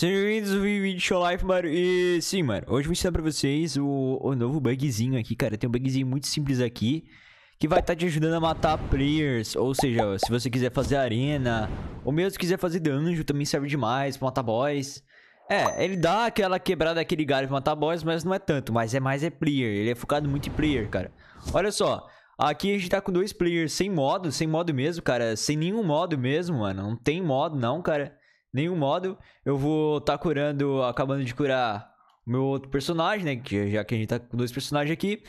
Sejam bem-vindos ao vídeo Show Life, mano. E sim, mano, hoje eu vou ensinar pra vocês o, o novo bugzinho aqui, cara. Tem um bugzinho muito simples aqui que vai estar tá te ajudando a matar players. Ou seja, se você quiser fazer arena, ou mesmo quiser fazer dungeon, também serve demais pra matar boys. É, ele dá aquela quebrada, aquele galho pra matar boys, mas não é tanto. Mas é mais é player. Ele é focado muito em player, cara. Olha só. Aqui a gente tá com dois players sem modo, sem modo mesmo, cara. Sem nenhum modo mesmo, mano. Não tem modo não, cara nenhum modo. Eu vou estar tá curando, acabando de curar o meu outro personagem, né? Que, já que a gente tá com dois personagens aqui.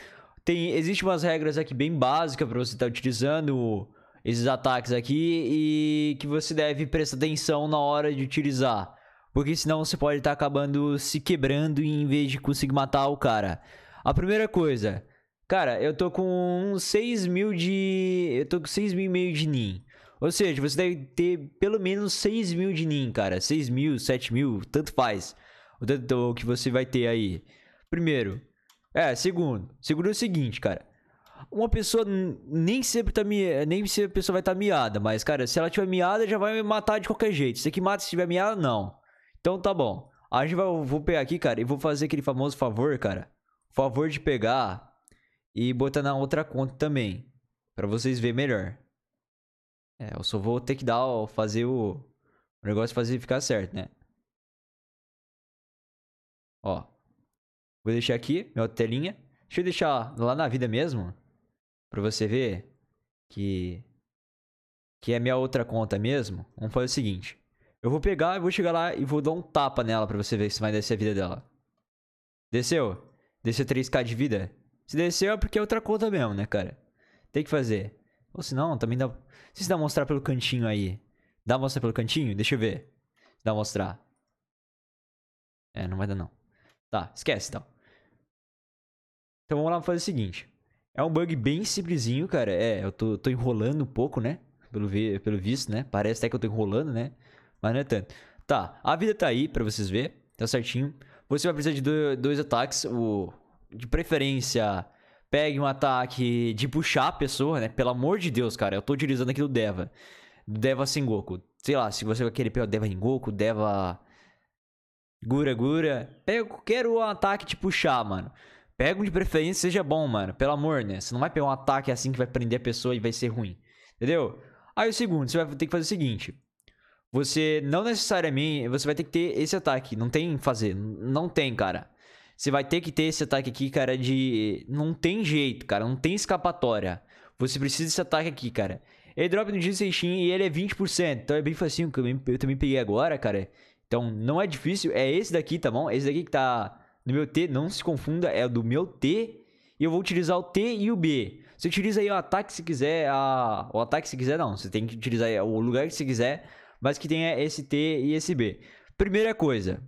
Tem, existe umas regras aqui bem básicas para você estar tá utilizando esses ataques aqui e que você deve prestar atenção na hora de utilizar. Porque senão você pode estar tá acabando se quebrando em vez de conseguir matar o cara. A primeira coisa, cara, eu tô com 6 mil de. Eu tô com 6 mil e meio de nin ou seja, você deve ter pelo menos 6 mil de NIM, cara. 6 mil, 7 mil, tanto faz. O tanto que você vai ter aí. Primeiro. É, segundo. Segundo é o seguinte, cara. Uma pessoa nem sempre tá mi... nem se a pessoa vai estar tá miada, mas cara, se ela tiver miada já vai me matar de qualquer jeito. Você é que mata se tiver miada não. Então tá bom. A gente vai vou pegar aqui, cara, e vou fazer aquele famoso favor, cara. Favor de pegar e botar na outra conta também, para vocês verem melhor. É, eu só vou ter que dar, fazer o, o negócio fazer ficar certo, né? Ó. Vou deixar aqui minha outra telinha. Deixa eu deixar lá na vida mesmo. Pra você ver que... Que é minha outra conta mesmo. Vamos fazer o seguinte. Eu vou pegar, vou chegar lá e vou dar um tapa nela pra você ver se vai descer a vida dela. Desceu? Desceu 3k de vida? Se desceu é porque é outra conta mesmo, né, cara? Tem que fazer. Ou se não, também dá. Se dá mostrar pelo cantinho aí. Dá mostrar pelo cantinho? Deixa eu ver. Dá mostrar. É, não vai dar não. Tá, esquece então. Então vamos lá fazer o seguinte. É um bug bem simplesinho, cara. É, eu tô, tô enrolando um pouco, né? Pelo, vi, pelo visto, né? Parece até que eu tô enrolando, né? Mas não é tanto. Tá, a vida tá aí pra vocês verem. Tá certinho. Você vai precisar de dois, dois ataques. O, de preferência pegue um ataque de puxar a pessoa, né? Pelo amor de Deus, cara, eu tô utilizando aqui do Deva. Deva Sengoku. Sei lá, se você vai querer pegar o Deva Ringoku, Deva. Gura Gura. Pega, quero um ataque de puxar, mano. Pega um de preferência, seja bom, mano. Pelo amor, né? Você não vai pegar um ataque assim que vai prender a pessoa e vai ser ruim. Entendeu? Aí o segundo, você vai ter que fazer o seguinte. Você não necessariamente. Você vai ter que ter esse ataque. Não tem fazer. Não tem, cara. Você vai ter que ter esse ataque aqui, cara, de. Não tem jeito, cara. Não tem escapatória. Você precisa desse ataque aqui, cara. drop no dia Seixin e ele é 20%. Então é bem facinho, que eu também peguei agora, cara. Então não é difícil. É esse daqui, tá bom? Esse daqui que tá no meu T. Não se confunda, é do meu T. E eu vou utilizar o T e o B. Você utiliza aí o ataque se quiser. A... O ataque se quiser, não. Você tem que utilizar o lugar que você quiser. Mas que tenha esse T e esse B. Primeira coisa.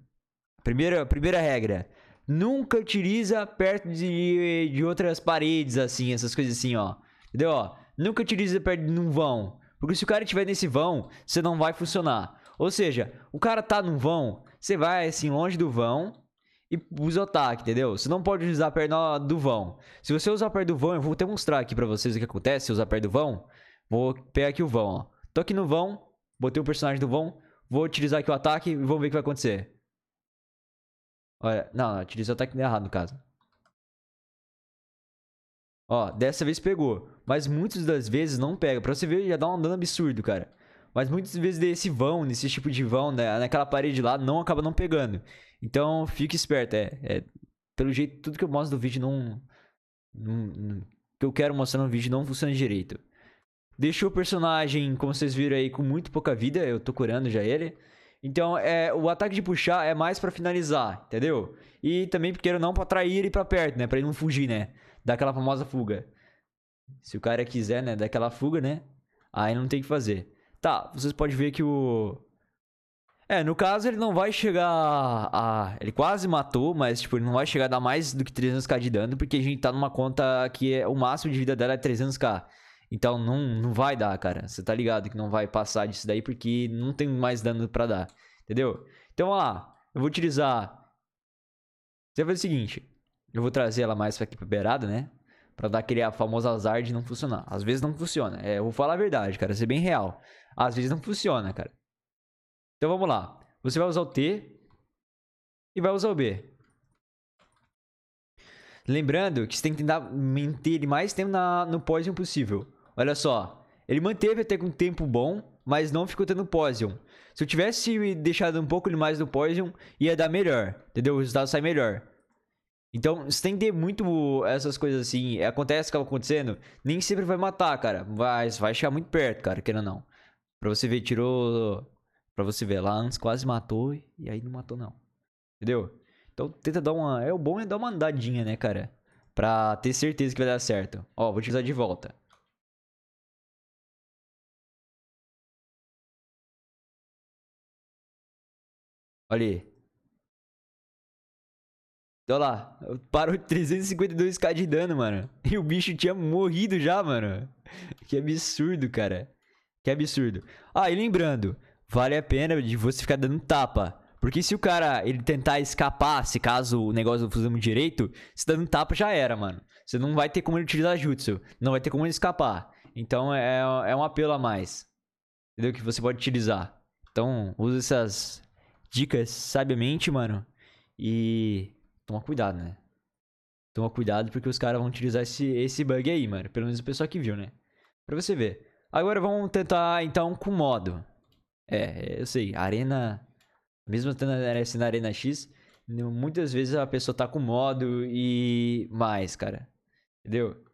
Primeira, primeira regra nunca utiliza perto de, de outras paredes, assim, essas coisas assim, ó. Entendeu? Ó, nunca utiliza perto de um vão. Porque se o cara estiver nesse vão, você não vai funcionar. Ou seja, o cara tá num vão, você vai assim longe do vão e usa o ataque, entendeu? Você não pode usar a perna do vão. Se você usar a perna do vão, eu vou mostrar aqui pra vocês o que acontece se usar a perna do vão. Vou pegar aqui o vão, ó. Tô aqui no vão, botei o personagem do vão, vou utilizar aqui o ataque e vamos ver o que vai acontecer. Olha, não, não utilizou a técnica errada no caso. Ó, dessa vez pegou. Mas muitas das vezes não pega. Pra você ver, já dá um dano absurdo, cara. Mas muitas vezes desse vão, nesse tipo de vão, né, naquela parede lá, não acaba não pegando. Então, fique esperto. É, é pelo jeito, tudo que eu mostro no vídeo não, não, não, Que eu quero mostrar no vídeo não funciona direito. Deixou o personagem, como vocês viram aí, com muito pouca vida. Eu tô curando já ele. Então, é, o ataque de puxar é mais para finalizar, entendeu? E também, porque não, pra atrair ele pra perto, né? Pra ele não fugir, né? Daquela famosa fuga. Se o cara quiser, né? Daquela fuga, né? Aí não tem que fazer. Tá, vocês podem ver que o... É, no caso ele não vai chegar a... Ele quase matou, mas tipo, ele não vai chegar a dar mais do que 300k de dano, porque a gente tá numa conta que é... o máximo de vida dela é 300k. Então não, não vai dar, cara. Você tá ligado que não vai passar disso daí porque não tem mais dano para dar. Entendeu? Então, ó lá. Eu vou utilizar... Você vai fazer o seguinte. Eu vou trazer ela mais aqui pra beirada, né? Pra dar aquele famoso azar de não funcionar. Às vezes não funciona. É, eu vou falar a verdade, cara. Ser bem real. Às vezes não funciona, cara. Então vamos lá. Você vai usar o T. E vai usar o B. Lembrando que você tem que tentar manter ele mais tempo na, no poison possível. Olha só. Ele manteve até com um tempo bom, mas não ficou tendo Poison. Se eu tivesse deixado um pouco mais no Poison, ia dar melhor. Entendeu? O resultado sai melhor. Então, você tem que ter muito essas coisas assim. É, acontece, acaba acontecendo. Nem sempre vai matar, cara. Mas vai chegar muito perto, cara, queira ou não. Pra você ver, tirou. Pra você ver, lá antes quase matou e aí não matou, não. Entendeu? Então tenta dar uma. É o bom é dar uma andadinha, né, cara? Pra ter certeza que vai dar certo. Ó, vou te usar de volta. Olha aí. Então, olha lá, parou 352k de dano, mano. E o bicho tinha morrido já, mano. Que absurdo, cara. Que absurdo. Ah, e lembrando, vale a pena de você ficar dando tapa. Porque se o cara, ele tentar escapar, se caso o negócio não fuzilando direito, se dando tapa já era, mano. Você não vai ter como ele utilizar jutsu, não vai ter como ele escapar. Então é, é um apelo a mais. Entendeu? Que você pode utilizar. Então, usa essas dicas sabiamente, mano. E toma cuidado, né? Toma cuidado porque os caras vão utilizar esse, esse bug aí, mano. Pelo menos o pessoal que viu, né? Pra você ver. Agora vamos tentar, então, com modo. É, eu sei, arena... Mesmo tendo assim, na Arena X, muitas vezes a pessoa tá com modo e mais, cara. Entendeu?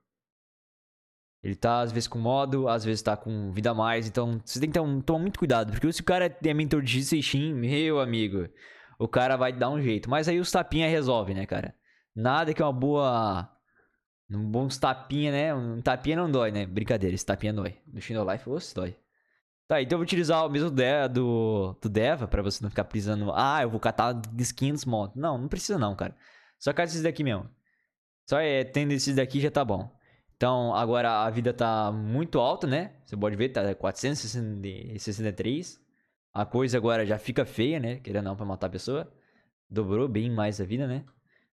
Ele tá, às vezes, com modo, às vezes tá com vida a mais. Então, você tem que um, tomar muito cuidado. Porque se o cara é mentor de Seishin, meu amigo, o cara vai dar um jeito. Mas aí os tapinha resolve, né, cara? Nada que uma boa... Um bom tapinha, né? Um tapinha não dói, né? Brincadeira, esse tapinha dói. No Shadow Life, você dói. Tá, então eu vou utilizar o mesmo de, do, do Deva pra você não ficar precisando... Ah, eu vou catar skins mod. Não, não precisa não, cara. Só cata esses daqui mesmo. Só é, tendo esses daqui já tá bom. Então, agora a vida tá muito alta, né? Você pode ver, tá 463. A coisa agora já fica feia, né? Querendo não, pra matar a pessoa. Dobrou bem mais a vida, né?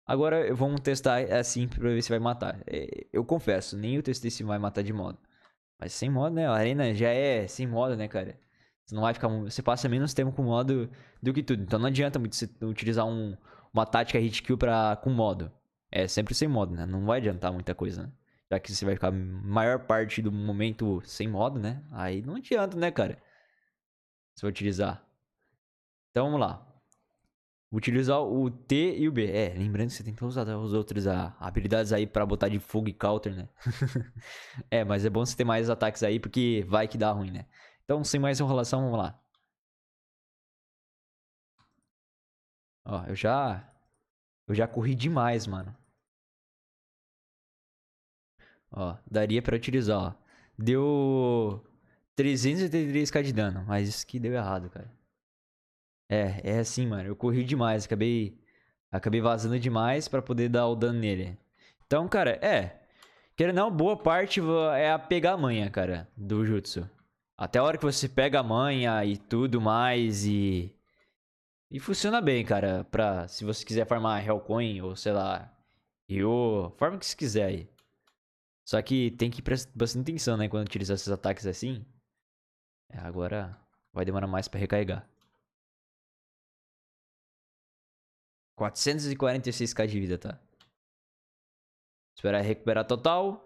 Agora vamos testar é assim pra ver se vai matar. É, eu confesso, nem eu testei se vai matar de modo. Mas sem modo, né? A arena já é sem modo, né, cara? Você não vai ficar. Você passa menos tempo com modo do que tudo. Então não adianta muito você utilizar um, uma tática hit kill pra, com modo. É sempre sem modo, né? Não vai adiantar muita coisa, né? Já que você vai ficar a maior parte do momento sem modo, né? Aí não adianta, né, cara? Você vai utilizar. Então vamos lá. Utilizar o T e o B. É, lembrando que você tem que usar os outros a, ah, habilidades aí para botar de fogo e counter, né? é, mas é bom você ter mais ataques aí, porque vai que dá ruim, né? Então, sem mais enrolação, vamos lá. Ó, eu já. Eu já corri demais, mano. Ó, daria pra utilizar, ó. Deu 383 k de dano, mas isso que deu errado, cara. É, é assim, mano. Eu corri demais, acabei acabei vazando demais para poder dar o dano nele. Então, cara, é. Querendo ou não, boa parte é a pegar a manha, cara, do jutsu. Até a hora que você pega a manha e tudo mais e... E funciona bem, cara, pra... Se você quiser farmar Hellcoin ou, sei lá, Ryo, farma o que você quiser aí. Só que tem que prestar bastante atenção, né? Quando utilizar esses ataques assim. É, agora vai demorar mais pra recarregar. 446k de vida, tá? Esperar recuperar total.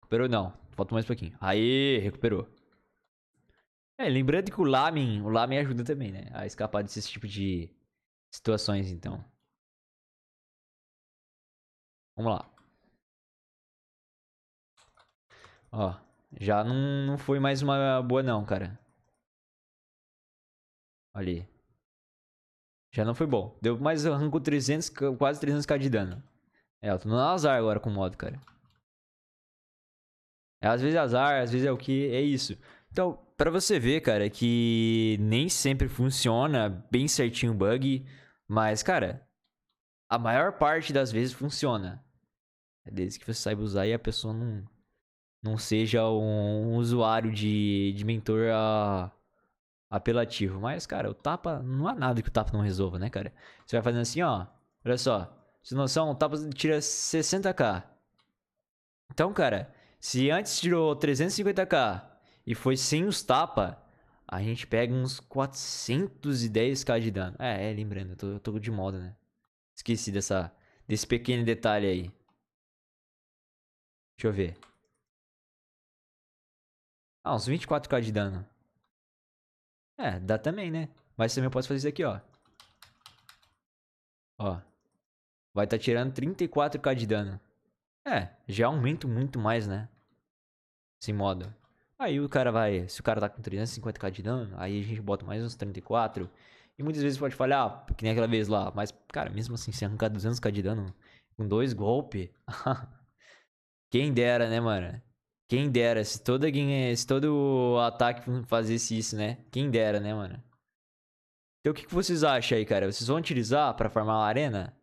Recuperou não. Falta mais um pouquinho. Aí, recuperou. É, lembrando que o Lamin, o Lamin ajuda também, né? A escapar desse tipo de situações, então. Vamos lá. Ó, já não, não foi mais uma boa não, cara. Ali. Já não foi bom. Deu mais, arrancou 300, quase 300k de dano. É, eu tô no azar agora com o modo, cara. É, às vezes é azar, às vezes é o que, é isso. Então, para você ver, cara, que nem sempre funciona bem certinho o bug, mas, cara, a maior parte das vezes funciona. É desde que você saiba usar e a pessoa não não seja um, um usuário de, de mentor a, apelativo. Mas, cara, o tapa, não há nada que o tapa não resolva, né, cara? Você vai fazendo assim, ó, olha só. Se não são, o tapa tira 60k. Então, cara, se antes tirou 350k e foi sem os tapa, a gente pega uns 410k de dano. É, é lembrando, eu tô, eu tô de moda, né? Esqueci dessa, desse pequeno detalhe aí. Deixa eu ver. Ah, uns 24k de dano. É, dá também, né? Mas também eu posso fazer isso aqui, ó. Ó. Vai estar tá tirando 34k de dano. É, já aumento muito mais, né? Esse modo. Aí o cara vai... Se o cara tá com 350k de dano, aí a gente bota mais uns 34. E muitas vezes pode falhar, ah, que nem aquela vez lá. Mas, cara, mesmo assim, se arrancar 200k de dano com dois golpes... Quem dera, né, mano? Quem dera, se, toda, se todo ataque fazesse isso, né? Quem dera, né, mano? Então o que, que vocês acham aí, cara? Vocês vão utilizar para farmar a arena?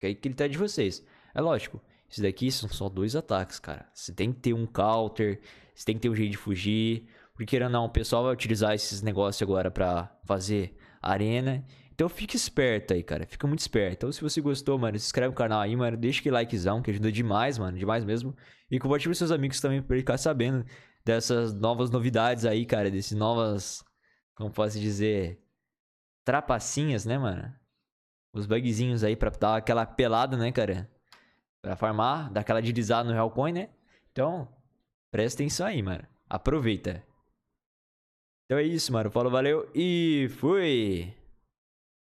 Que aí que ele tá de vocês. É lógico, isso daqui são só dois ataques, cara. Você tem que ter um counter, você tem que ter um jeito de fugir. Porque querendo ou não, o pessoal vai utilizar esses negócios agora para fazer arena. Então fica esperto aí, cara. Fica muito esperto. Então se você gostou, mano, se inscreve no canal aí, mano. Deixa aquele likezão, que ajuda demais, mano. Demais mesmo. E compartilha com seus amigos também pra ele ficar sabendo dessas novas novidades aí, cara. Desses novas... Como posso dizer? Trapacinhas, né, mano? Os bugzinhos aí pra dar aquela pelada, né, cara? Pra farmar, dar aquela deslizada no Hellcoin, né? Então, presta atenção aí, mano. Aproveita. Então é isso, mano. Falou, valeu e fui!